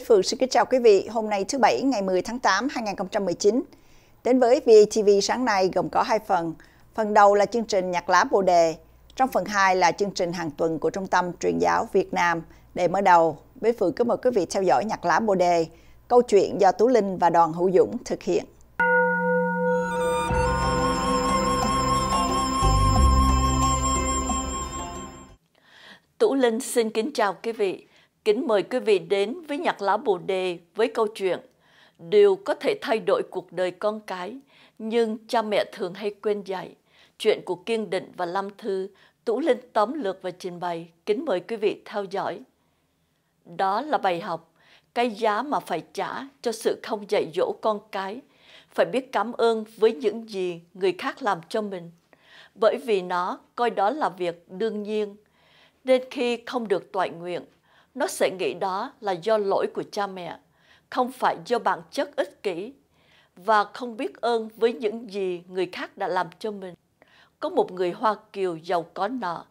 Bích Phương xin kính chào quý vị. Hôm nay thứ Bảy ngày 10 tháng 8 2019. Đến với VTV sáng nay gồm có hai phần. Phần đầu là chương trình nhạc lá bồ đề. Trong phần 2 là chương trình hàng tuần của Trung tâm Truyền giáo Việt Nam. Để mở đầu, Bích Phương kính mời quý vị theo dõi nhạc lá bồ đề, câu chuyện do Tú Linh và đoàn Hữu Dũng thực hiện. Tú Linh xin kính chào quý vị. Kính mời quý vị đến với nhạc lá Bồ Đề với câu chuyện Điều có thể thay đổi cuộc đời con cái, nhưng cha mẹ thường hay quên dạy. Chuyện của Kiên Định và lâm Thư, tủ Linh tóm lược và trình bày. Kính mời quý vị theo dõi. Đó là bài học, cái giá mà phải trả cho sự không dạy dỗ con cái. Phải biết cảm ơn với những gì người khác làm cho mình. Bởi vì nó coi đó là việc đương nhiên. Nên khi không được toại nguyện, nó sẽ nghĩ đó là do lỗi của cha mẹ, không phải do bản chất ích kỷ và không biết ơn với những gì người khác đã làm cho mình. Có một người Hoa Kiều giàu có nợ,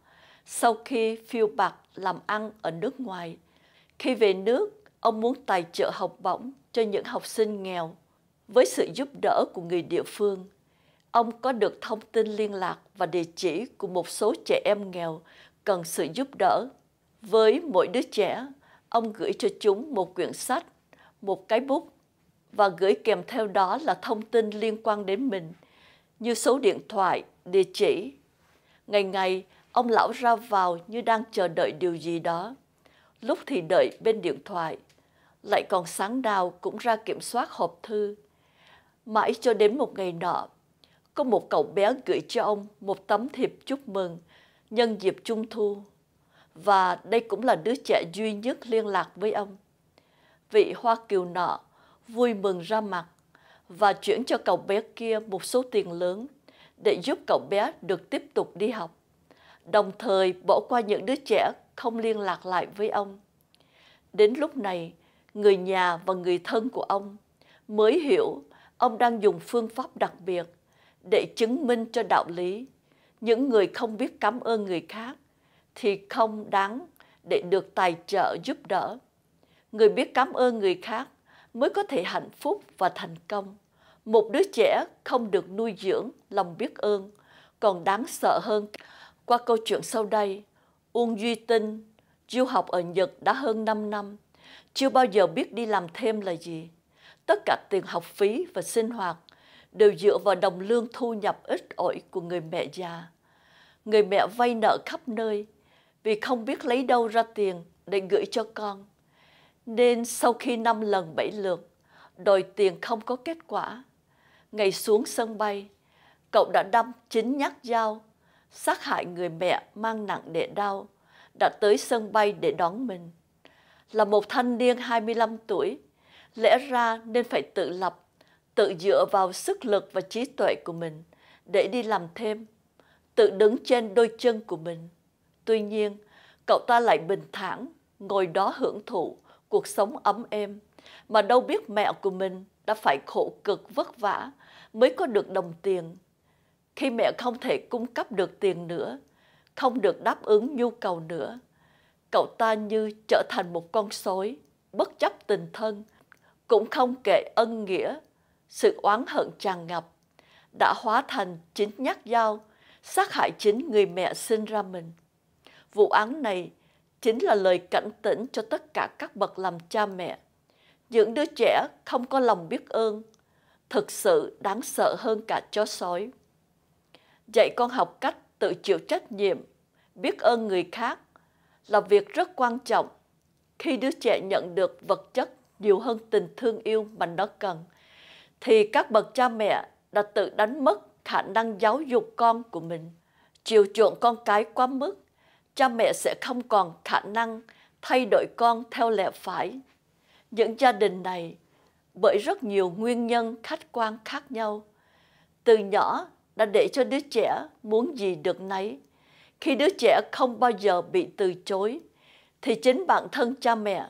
sau khi phiêu bạc làm ăn ở nước ngoài, khi về nước, ông muốn tài trợ học bổng cho những học sinh nghèo. Với sự giúp đỡ của người địa phương, ông có được thông tin liên lạc và địa chỉ của một số trẻ em nghèo cần sự giúp đỡ với mỗi đứa trẻ, ông gửi cho chúng một quyển sách, một cái bút và gửi kèm theo đó là thông tin liên quan đến mình như số điện thoại, địa chỉ. Ngày ngày, ông lão ra vào như đang chờ đợi điều gì đó. Lúc thì đợi bên điện thoại, lại còn sáng nào cũng ra kiểm soát hộp thư. Mãi cho đến một ngày nọ, có một cậu bé gửi cho ông một tấm thiệp chúc mừng nhân dịp trung thu và đây cũng là đứa trẻ duy nhất liên lạc với ông. Vị Hoa Kiều nọ vui mừng ra mặt và chuyển cho cậu bé kia một số tiền lớn để giúp cậu bé được tiếp tục đi học, đồng thời bỏ qua những đứa trẻ không liên lạc lại với ông. Đến lúc này, người nhà và người thân của ông mới hiểu ông đang dùng phương pháp đặc biệt để chứng minh cho đạo lý những người không biết cảm ơn người khác thì không đáng để được tài trợ giúp đỡ. Người biết cảm ơn người khác mới có thể hạnh phúc và thành công. Một đứa trẻ không được nuôi dưỡng lòng biết ơn còn đáng sợ hơn. Qua câu chuyện sau đây, Uông Duy Tinh, du học ở Nhật đã hơn 5 năm, chưa bao giờ biết đi làm thêm là gì. Tất cả tiền học phí và sinh hoạt đều dựa vào đồng lương thu nhập ít ỏi của người mẹ già. Người mẹ vay nợ khắp nơi, vì không biết lấy đâu ra tiền để gửi cho con. Nên sau khi năm lần bảy lượt, đòi tiền không có kết quả. Ngày xuống sân bay, cậu đã đâm chính nhát dao, sát hại người mẹ mang nặng để đau, đã tới sân bay để đón mình. Là một thanh niên 25 tuổi, lẽ ra nên phải tự lập, tự dựa vào sức lực và trí tuệ của mình để đi làm thêm, tự đứng trên đôi chân của mình Tuy nhiên, cậu ta lại bình thản ngồi đó hưởng thụ cuộc sống ấm êm mà đâu biết mẹ của mình đã phải khổ cực vất vả mới có được đồng tiền. Khi mẹ không thể cung cấp được tiền nữa, không được đáp ứng nhu cầu nữa, cậu ta như trở thành một con sói, bất chấp tình thân, cũng không kể ân nghĩa, sự oán hận tràn ngập, đã hóa thành chính nhát dao, sát hại chính người mẹ sinh ra mình. Vụ án này chính là lời cảnh tỉnh cho tất cả các bậc làm cha mẹ. Những đứa trẻ không có lòng biết ơn, thực sự đáng sợ hơn cả chó sói. Dạy con học cách tự chịu trách nhiệm, biết ơn người khác là việc rất quan trọng khi đứa trẻ nhận được vật chất nhiều hơn tình thương yêu mà nó cần thì các bậc cha mẹ đã tự đánh mất khả năng giáo dục con của mình chiều chuộng con cái quá mức cha mẹ sẽ không còn khả năng thay đổi con theo lẽ phải. Những gia đình này bởi rất nhiều nguyên nhân khách quan khác nhau. Từ nhỏ đã để cho đứa trẻ muốn gì được nấy. Khi đứa trẻ không bao giờ bị từ chối, thì chính bản thân cha mẹ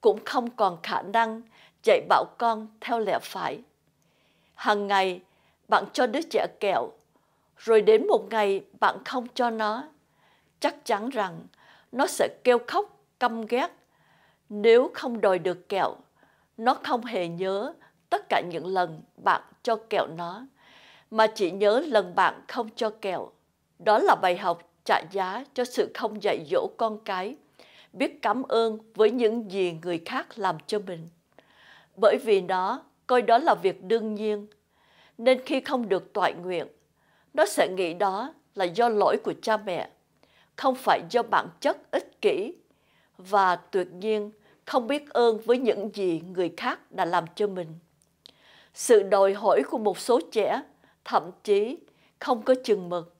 cũng không còn khả năng dạy bảo con theo lẽ phải. Hàng ngày, bạn cho đứa trẻ kẹo, rồi đến một ngày bạn không cho nó chắc chắn rằng nó sẽ kêu khóc căm ghét nếu không đòi được kẹo nó không hề nhớ tất cả những lần bạn cho kẹo nó mà chỉ nhớ lần bạn không cho kẹo đó là bài học trả giá cho sự không dạy dỗ con cái biết cảm ơn với những gì người khác làm cho mình bởi vì nó coi đó là việc đương nhiên nên khi không được toại nguyện nó sẽ nghĩ đó là do lỗi của cha mẹ không phải do bản chất ích kỷ và tuyệt nhiên không biết ơn với những gì người khác đã làm cho mình. Sự đòi hỏi của một số trẻ thậm chí không có chừng mực,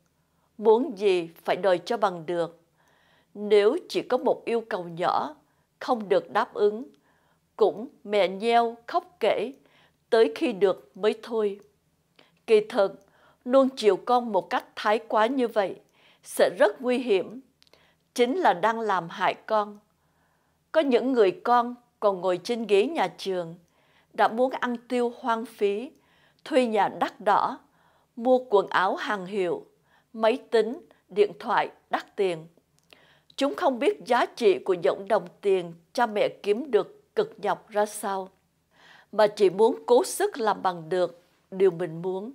muốn gì phải đòi cho bằng được. Nếu chỉ có một yêu cầu nhỏ không được đáp ứng, cũng mẹ nheo khóc kể tới khi được mới thôi. Kỳ thực, luôn chiều con một cách thái quá như vậy sẽ rất nguy hiểm, chính là đang làm hại con. Có những người con còn ngồi trên ghế nhà trường, đã muốn ăn tiêu hoang phí, thuê nhà đắt đỏ, mua quần áo hàng hiệu, máy tính, điện thoại đắt tiền. Chúng không biết giá trị của những đồng tiền cha mẹ kiếm được cực nhọc ra sao, mà chỉ muốn cố sức làm bằng được điều mình muốn.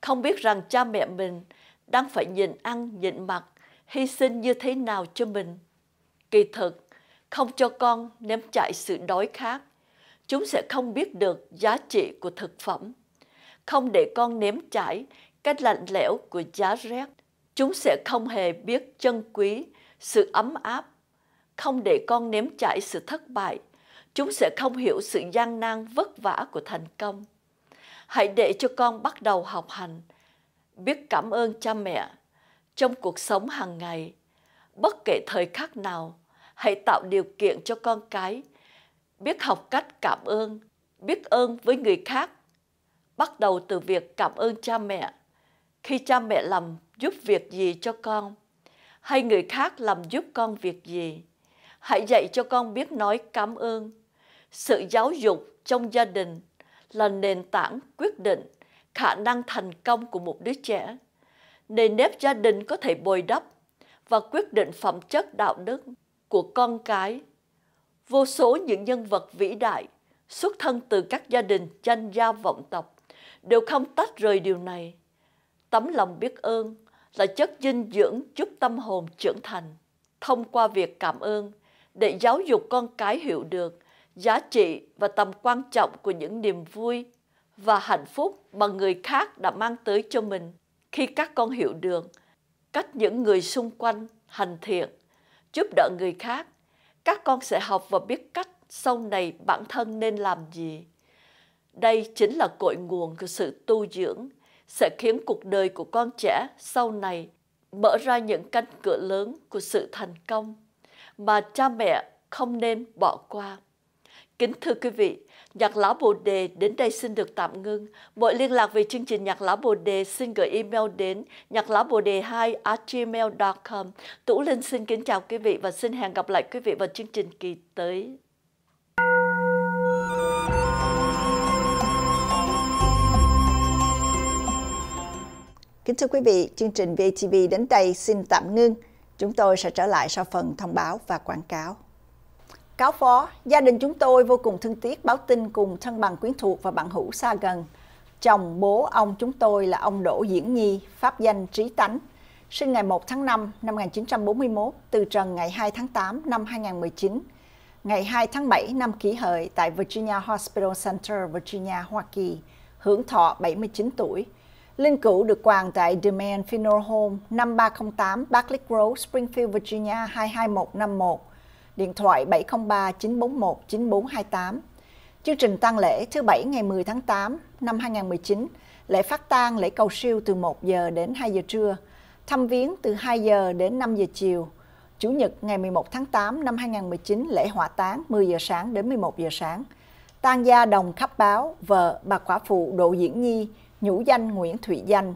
Không biết rằng cha mẹ mình đang phải nhịn ăn, nhịn mặc, hy sinh như thế nào cho mình. Kỳ thực, không cho con ném chạy sự đói khát, chúng sẽ không biết được giá trị của thực phẩm. Không để con ném chải cái lạnh lẽo của giá rét, chúng sẽ không hề biết chân quý sự ấm áp. Không để con ném chải sự thất bại, chúng sẽ không hiểu sự gian nan vất vả của thành công. Hãy để cho con bắt đầu học hành, biết cảm ơn cha mẹ trong cuộc sống hàng ngày bất kể thời khắc nào hãy tạo điều kiện cho con cái biết học cách cảm ơn biết ơn với người khác bắt đầu từ việc cảm ơn cha mẹ khi cha mẹ làm giúp việc gì cho con hay người khác làm giúp con việc gì hãy dạy cho con biết nói cảm ơn sự giáo dục trong gia đình là nền tảng quyết định khả năng thành công của một đứa trẻ. Nền nếp gia đình có thể bồi đắp và quyết định phẩm chất đạo đức của con cái. Vô số những nhân vật vĩ đại xuất thân từ các gia đình tranh gia vọng tộc đều không tách rời điều này. Tấm lòng biết ơn là chất dinh dưỡng giúp tâm hồn trưởng thành. Thông qua việc cảm ơn để giáo dục con cái hiểu được giá trị và tầm quan trọng của những niềm vui và hạnh phúc mà người khác đã mang tới cho mình khi các con hiểu được cách những người xung quanh hành thiện giúp đỡ người khác các con sẽ học và biết cách sau này bản thân nên làm gì đây chính là cội nguồn của sự tu dưỡng sẽ khiến cuộc đời của con trẻ sau này mở ra những cánh cửa lớn của sự thành công mà cha mẹ không nên bỏ qua Kính thưa quý vị, Nhạc Lão Bồ Đề đến đây xin được tạm ngưng. Mọi liên lạc về chương trình Nhạc Lão Bồ Đề xin gửi email đến nhạc lão bồ đề 2 gmail.com. Tủ Linh xin kính chào quý vị và xin hẹn gặp lại quý vị vào chương trình kỳ tới. Kính thưa quý vị, chương trình VTV đến đây xin tạm ngưng. Chúng tôi sẽ trở lại sau phần thông báo và quảng cáo. Cáo phó, gia đình chúng tôi vô cùng thương tiếc báo tin cùng thân bằng quyến thuộc và bạn hữu xa gần. Chồng bố ông chúng tôi là ông Đỗ Diễn Nhi, pháp danh Trí Tánh, sinh ngày 1 tháng 5 năm 1941, từ trần ngày 2 tháng 8 năm 2019, ngày 2 tháng 7 năm kỷ hợi tại Virginia Hospital Center, Virginia, Hoa Kỳ, hưởng thọ 79 tuổi. Linh cữu được quàng tại Demand Funeral Home 5308 Barclay Grove, Springfield, Virginia 22151 điện thoại 703 941 9428. Chương trình tang lễ thứ Bảy ngày 10 tháng 8 năm 2019, lễ phát tang lễ cầu siêu từ 1 giờ đến 2 giờ trưa, thăm viếng từ 2 giờ đến 5 giờ chiều. Chủ nhật ngày 11 tháng 8 năm 2019, lễ hỏa táng 10 giờ sáng đến 11 giờ sáng. Tang gia đồng khắp báo, vợ bà quả phụ Độ Diễn Nhi, nhũ danh Nguyễn Thụy Danh,